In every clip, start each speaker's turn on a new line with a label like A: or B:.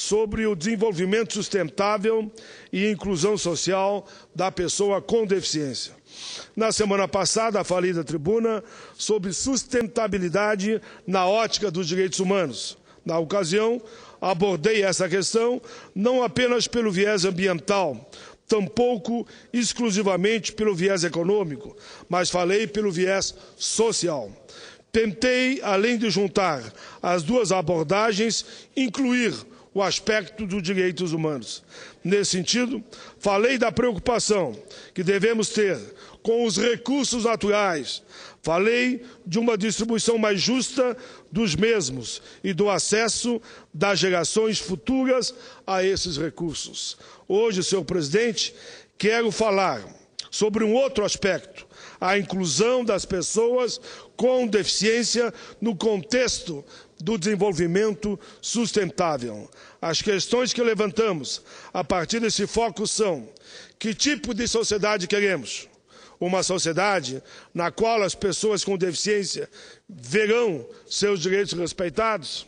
A: sobre o desenvolvimento sustentável e inclusão social da pessoa com deficiência. Na semana passada, falei da tribuna sobre sustentabilidade na ótica dos direitos humanos. Na ocasião, abordei essa questão não apenas pelo viés ambiental, tampouco exclusivamente pelo viés econômico, mas falei pelo viés social. Tentei, além de juntar as duas abordagens, incluir o aspecto dos direitos humanos. Nesse sentido, falei da preocupação que devemos ter com os recursos naturais, falei de uma distribuição mais justa dos mesmos e do acesso das gerações futuras a esses recursos. Hoje, senhor presidente, quero falar sobre um outro aspecto, a inclusão das pessoas com deficiência no contexto do desenvolvimento sustentável. As questões que levantamos a partir desse foco são: que tipo de sociedade queremos? Uma sociedade na qual as pessoas com deficiência verão seus direitos respeitados?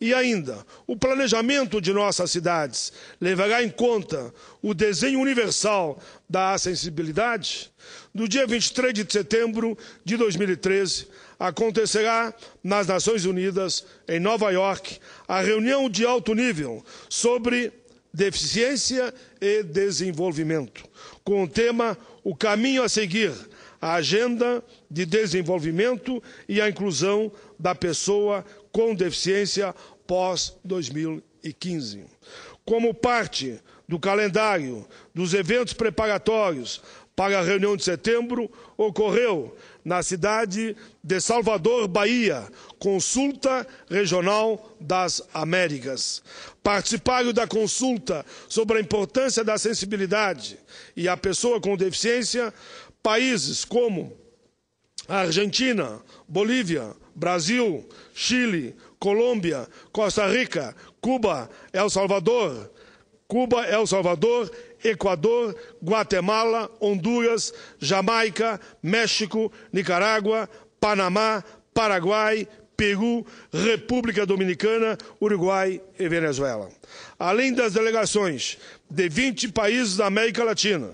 A: E ainda, o planejamento de nossas cidades levará em conta o desenho universal da acessibilidade? do dia 23 de setembro de 2013, acontecerá nas Nações Unidas, em Nova York, a reunião de alto nível sobre deficiência e desenvolvimento, com o tema O caminho a seguir a agenda de desenvolvimento e a inclusão da pessoa com deficiência pós 2015. Como parte do calendário dos eventos preparatórios para a reunião de setembro ocorreu na cidade de Salvador, Bahia, Consulta Regional das Américas. Participaram da consulta sobre a importância da sensibilidade e a pessoa com deficiência países como Argentina, Bolívia, Brasil, Chile, Colômbia, Costa Rica, Cuba, El Salvador, Cuba, El Salvador Equador, Guatemala, Honduras, Jamaica, México, Nicarágua, Panamá, Paraguai, Peru, República Dominicana, Uruguai e Venezuela. Além das delegações de 20 países da América Latina,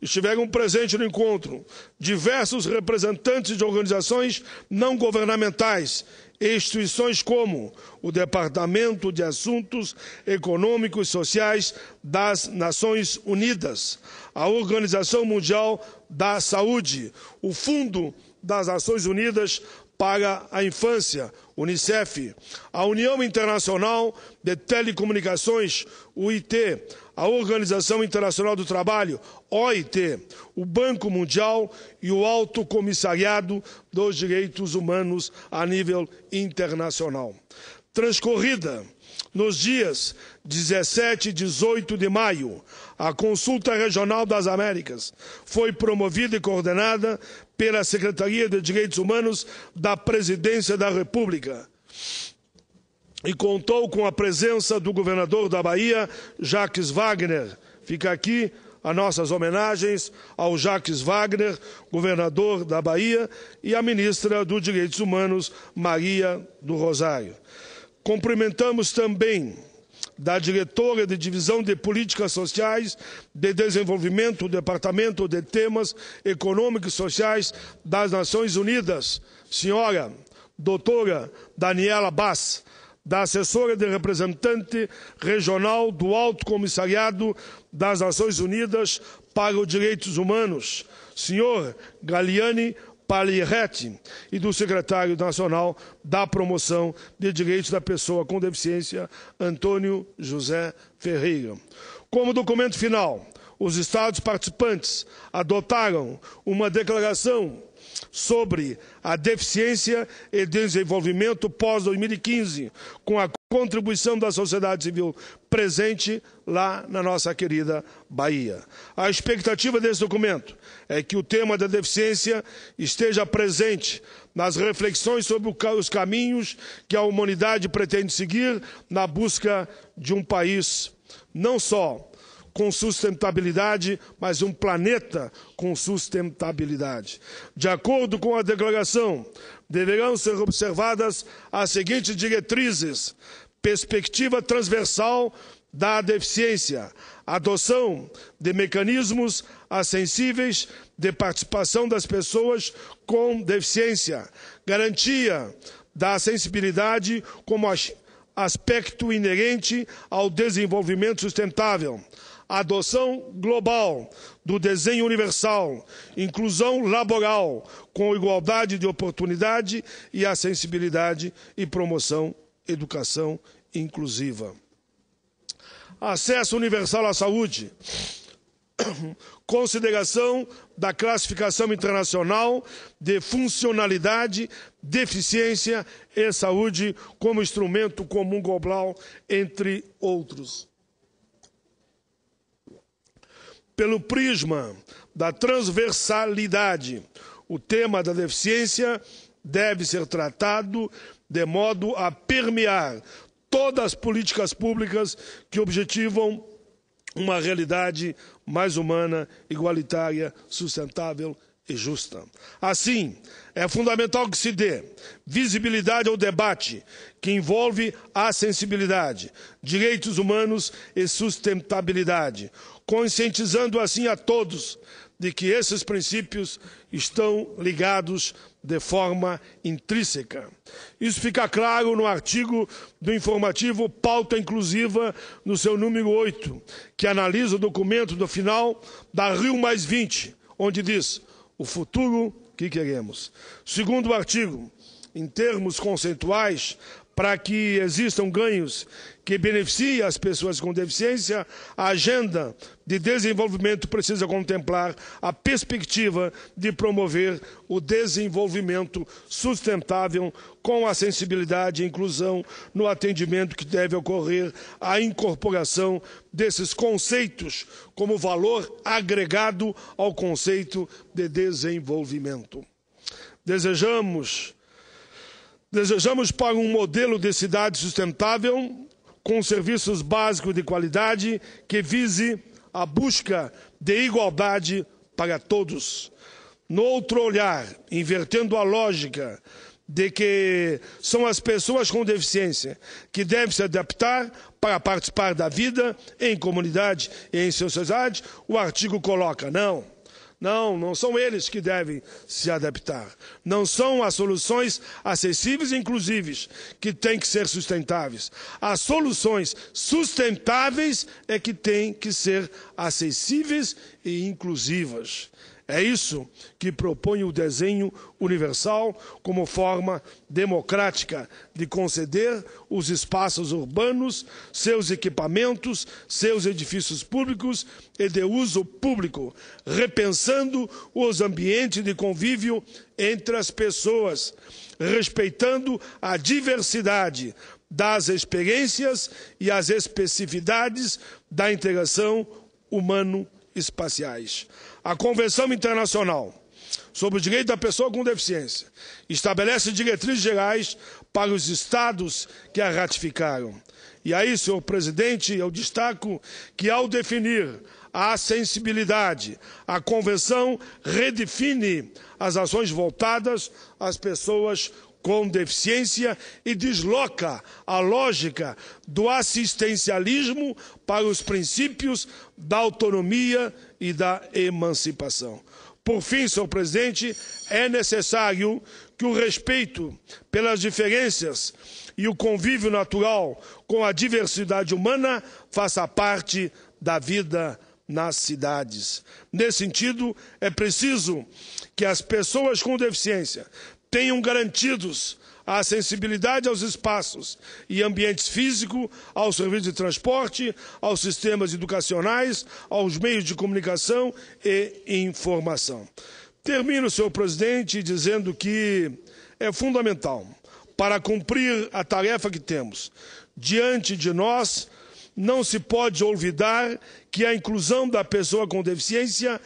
A: estiveram presentes no encontro diversos representantes de organizações não governamentais, instituições como o Departamento de Assuntos Econômicos e Sociais das Nações Unidas, a Organização Mundial da Saúde, o Fundo das Nações Unidas para a Infância, Unicef, a União Internacional de Telecomunicações, UIT, a Organização Internacional do Trabalho, OIT, o Banco Mundial e o Alto Comissariado dos Direitos Humanos a nível internacional. Transcorrida nos dias 17 e 18 de maio, a Consulta Regional das Américas foi promovida e coordenada pela Secretaria de Direitos Humanos da Presidência da República e contou com a presença do governador da Bahia, Jacques Wagner. Fica aqui as nossas homenagens ao Jacques Wagner, governador da Bahia, e à ministra dos Direitos Humanos, Maria do Rosário. Cumprimentamos também da diretora de Divisão de Políticas Sociais de Desenvolvimento Departamento de Temas Econômicos e Sociais das Nações Unidas, senhora doutora Daniela Bass, da assessora de representante regional do Alto Comissariado das Nações Unidas para os Direitos Humanos, senhor Galiani Palieretti e do secretário nacional da Promoção de Direitos da Pessoa com Deficiência, Antônio José Ferreira. Como documento final, os Estados participantes adotaram uma declaração sobre a deficiência e desenvolvimento pós-2015, com a contribuição da sociedade civil presente lá na nossa querida Bahia. A expectativa desse documento é que o tema da deficiência esteja presente nas reflexões sobre os caminhos que a humanidade pretende seguir na busca de um país não só com sustentabilidade, mas um planeta com sustentabilidade. De acordo com a declaração, deverão ser observadas as seguintes diretrizes: perspectiva transversal da deficiência, adoção de mecanismos acessíveis de participação das pessoas com deficiência, garantia da sensibilidade como aspecto inerente ao desenvolvimento sustentável, a adoção global do desenho universal, inclusão laboral, com igualdade de oportunidade e a sensibilidade e promoção educação inclusiva. Acesso universal à saúde. Consideração da classificação internacional de funcionalidade, deficiência e saúde como instrumento comum global, entre outros pelo prisma da transversalidade. O tema da deficiência deve ser tratado de modo a permear todas as políticas públicas que objetivam uma realidade mais humana, igualitária, sustentável e justa. Assim, é fundamental que se dê visibilidade ao debate que envolve a sensibilidade, direitos humanos e sustentabilidade, conscientizando assim a todos de que esses princípios estão ligados de forma intrínseca. Isso fica claro no artigo do informativo Pauta Inclusiva, no seu número 8, que analisa o documento do final da Rio Mais 20, onde diz o futuro que queremos. Segundo artigo, em termos conceituais, para que existam ganhos que beneficiem as pessoas com deficiência, a agenda de desenvolvimento precisa contemplar a perspectiva de promover o desenvolvimento sustentável com a sensibilidade e inclusão no atendimento que deve ocorrer a incorporação desses conceitos como valor agregado ao conceito de desenvolvimento. Desejamos Desejamos para um modelo de cidade sustentável, com serviços básicos de qualidade, que vise a busca de igualdade para todos. No outro olhar, invertendo a lógica de que são as pessoas com deficiência que devem se adaptar para participar da vida em comunidade e em sociedade, o artigo coloca: não. Não, não são eles que devem se adaptar. Não são as soluções acessíveis e inclusivas que têm que ser sustentáveis. As soluções sustentáveis é que têm que ser acessíveis e inclusivas. É isso que propõe o desenho universal como forma democrática de conceder os espaços urbanos, seus equipamentos, seus edifícios públicos e de uso público, repensando os ambientes de convívio entre as pessoas, respeitando a diversidade das experiências e as especificidades da integração humano-humana espaciais. A Convenção Internacional sobre o Direito da Pessoa com Deficiência estabelece diretrizes gerais para os estados que a ratificaram. E aí, senhor presidente, eu destaco que ao definir a sensibilidade, a convenção redefine as ações voltadas às pessoas com deficiência e desloca a lógica do assistencialismo para os princípios da autonomia e da emancipação. Por fim, senhor presidente, é necessário que o respeito pelas diferenças e o convívio natural com a diversidade humana faça parte da vida nas cidades. Nesse sentido, é preciso que as pessoas com deficiência tenham garantidos a sensibilidade aos espaços e ambientes físicos, aos serviços de transporte, aos sistemas educacionais, aos meios de comunicação e informação. Termino, senhor presidente, dizendo que é fundamental para cumprir a tarefa que temos diante de nós, não se pode olvidar que a inclusão da pessoa com deficiência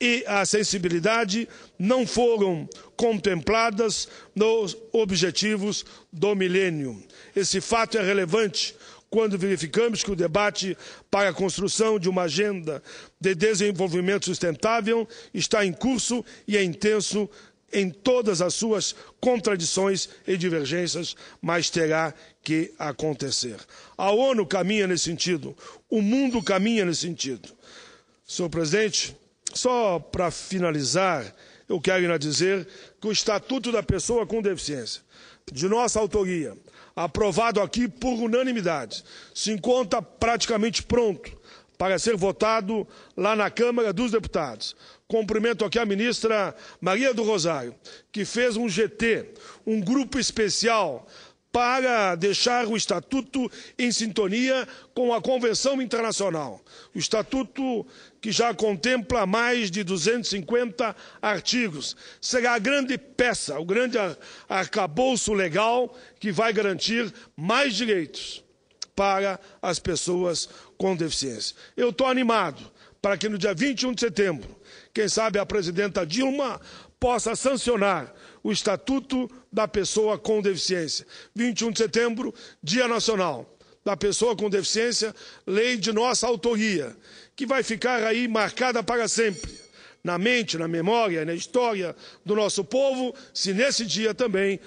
A: e a sensibilidade não foram contempladas nos objetivos do milênio. Esse fato é relevante quando verificamos que o debate para a construção de uma agenda de desenvolvimento sustentável está em curso e é intenso em todas as suas contradições e divergências, mas terá que acontecer. A ONU caminha nesse sentido, o mundo caminha nesse sentido. Senhor presidente, só para finalizar, eu quero ainda dizer que o Estatuto da Pessoa com Deficiência, de nossa autoria, aprovado aqui por unanimidade, se encontra praticamente pronto para ser votado lá na Câmara dos Deputados. Cumprimento aqui a ministra Maria do Rosário, que fez um GT, um grupo especial para deixar o Estatuto em sintonia com a Convenção Internacional. O Estatuto, que já contempla mais de 250 artigos, será a grande peça, o grande arcabouço legal que vai garantir mais direitos para as pessoas com deficiência. Eu estou animado para que no dia 21 de setembro, quem sabe a presidenta Dilma possa sancionar o Estatuto da Pessoa com Deficiência. 21 de setembro, Dia Nacional da Pessoa com Deficiência, lei de nossa autoria, que vai ficar aí marcada para sempre na mente, na memória, na história do nosso povo, se nesse dia também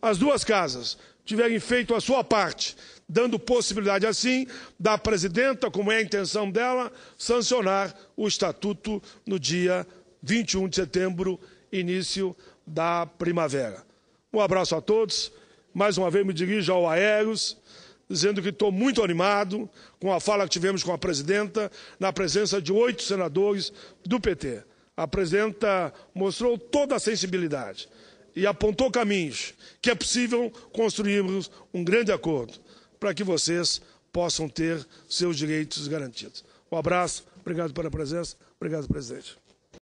A: as duas casas tiverem feito a sua parte, dando possibilidade assim da presidenta, como é a intenção dela, sancionar o estatuto no dia 21 de setembro início da primavera. Um abraço a todos. Mais uma vez me dirijo ao Aéreos, dizendo que estou muito animado com a fala que tivemos com a presidenta, na presença de oito senadores do PT. A presidenta mostrou toda a sensibilidade e apontou caminhos que é possível construirmos um grande acordo para que vocês possam ter seus direitos garantidos. Um abraço, obrigado pela presença, obrigado, presidente.